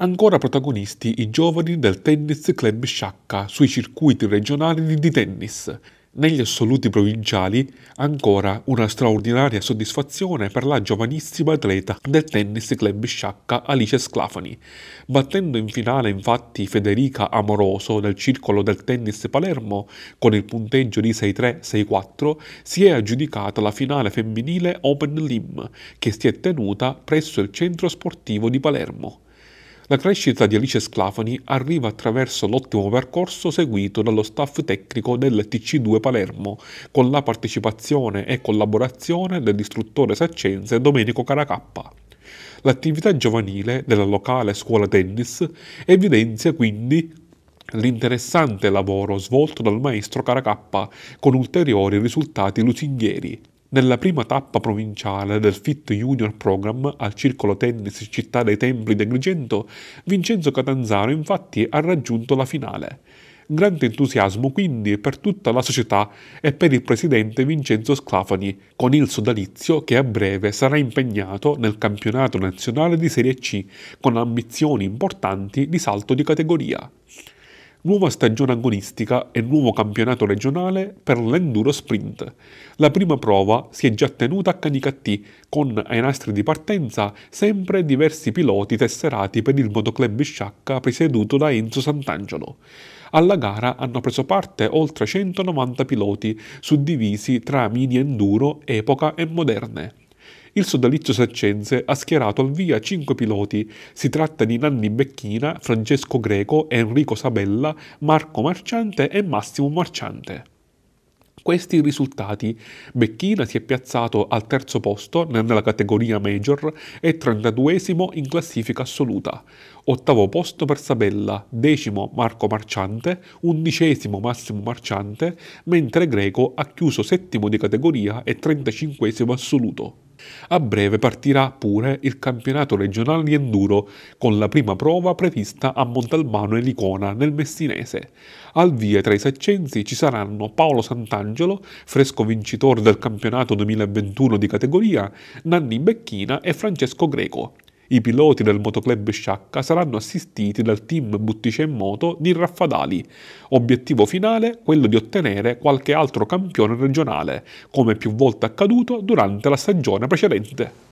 Ancora protagonisti i giovani del Tennis Club Sciacca sui circuiti regionali di tennis. Negli assoluti provinciali, ancora una straordinaria soddisfazione per la giovanissima atleta del Tennis Club Sciacca Alice Sclafani, battendo in finale infatti Federica Amoroso del circolo del Tennis Palermo con il punteggio di 6-3-6-4, si è aggiudicata la finale femminile Open Lim che si è tenuta presso il centro sportivo di Palermo. La crescita di Alice Sclafani arriva attraverso l'ottimo percorso seguito dallo staff tecnico del TC2 Palermo, con la partecipazione e collaborazione dell'istruttore saccense Domenico Caracappa. L'attività giovanile della locale scuola tennis evidenzia quindi l'interessante lavoro svolto dal maestro Caracappa con ulteriori risultati lusinghieri. Nella prima tappa provinciale del FIT Junior Program al Circolo Tennis Città dei Templi di Agrigento, Vincenzo Catanzaro infatti ha raggiunto la finale. Grande entusiasmo quindi per tutta la società e per il presidente Vincenzo Sclafani, con il sodalizio che a breve sarà impegnato nel campionato nazionale di Serie C, con ambizioni importanti di salto di categoria nuova stagione agonistica e nuovo campionato regionale per l'enduro sprint. La prima prova si è già tenuta a Canicattì, con ai nastri di partenza sempre diversi piloti tesserati per il motoclub Sciacca presieduto da Enzo Sant'Angelo. Alla gara hanno preso parte oltre 190 piloti, suddivisi tra mini enduro, epoca e moderne. Il sodalizio Saccenze ha schierato al via cinque piloti. Si tratta di Nanni Becchina, Francesco Greco, Enrico Sabella, Marco Marciante e Massimo Marciante. Questi i risultati. Becchina si è piazzato al terzo posto nella categoria Major e 32 in classifica assoluta. Ottavo posto per Sabella, decimo Marco Marciante, undicesimo Massimo Marciante, mentre Greco ha chiuso settimo di categoria e 35 assoluto. A breve partirà pure il campionato regionale di enduro, con la prima prova prevista a Montalbano e Licona, nel Messinese. Al via tra i saccensi ci saranno Paolo Sant'Angelo, fresco vincitore del campionato 2021 di categoria, Nanni Becchina e Francesco Greco. I piloti del motoclub Sciacca saranno assistiti dal team Buttice in Moto di Raffadali. Obiettivo finale quello di ottenere qualche altro campione regionale, come più volte accaduto durante la stagione precedente.